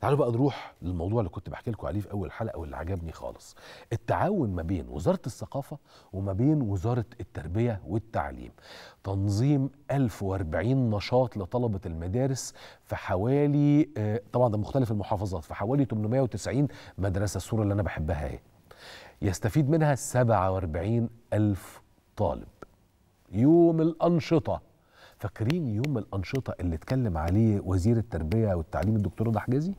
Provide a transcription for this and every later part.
تعالوا بقى نروح للموضوع اللي كنت بحكي لكم عليه في اول حلقه واللي عجبني خالص التعاون ما بين وزاره الثقافه وما بين وزاره التربيه والتعليم تنظيم 1040 نشاط لطلبه المدارس في حوالي آه، طبعا ده مختلف المحافظات في حوالي 890 مدرسه الصوره اللي انا بحبها اهي يستفيد منها 47 ألف طالب يوم الأنشطة فاكرين يوم الأنشطة اللي اتكلم عليه وزير التربية والتعليم الدكتور رضا حجازي؟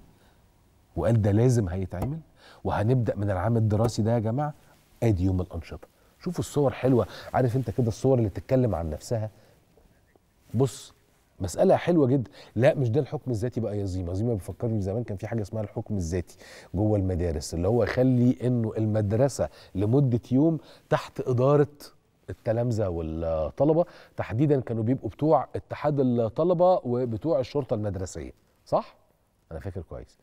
وقال ده لازم هيتعمل وهنبدا من العام الدراسي ده يا جماعه ادي يوم الانشطه شوفوا الصور حلوه عارف انت كده الصور اللي تتكلم عن نفسها بص مسألة حلوة جدا لا مش ده الحكم الذاتي بقى يا زيما زيما بيفكرني زمان كان في حاجة اسمها الحكم الذاتي جوه المدارس اللي هو يخلي انه المدرسة لمدة يوم تحت إدارة التلامذة والطلبة تحديدا كانوا بيبقوا بتوع اتحاد الطلبة وبتوع الشرطة المدرسية صح؟ أنا فاكر كويس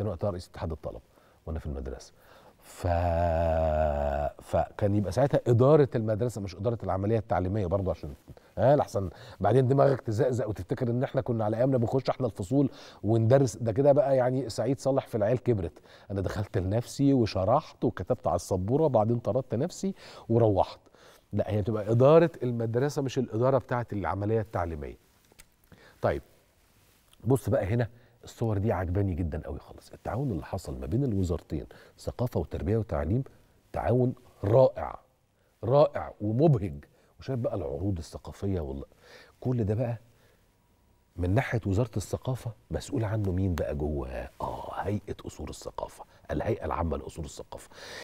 كان وقتها رئيس اتحاد الطلبه وانا في المدرسه ف... فكان يبقى ساعتها اداره المدرسه مش اداره العمليه التعليميه برضه عشان ها آه لحسن بعدين دماغك تزقزق وتفتكر ان احنا كنا على ايامنا بنخش احنا الفصول وندرس ده كده بقى يعني سعيد صالح في العيال كبرت انا دخلت لنفسي وشرحت وكتبت على السبوره وبعدين طردت نفسي وروحت لا هي بتبقى اداره المدرسه مش الاداره بتاعه العمليه التعليميه طيب بص بقى هنا الصور دي عجباني جدا قوي خالص التعاون اللي حصل ما بين الوزارتين ثقافه وتربيه وتعليم تعاون رائع رائع ومبهج وشايف بقى العروض الثقافيه وال... كل ده بقى من ناحيه وزاره الثقافه مسؤول عنه مين بقى جوه اه هيئه اصول الثقافه الهيئه العامه لاصول الثقافه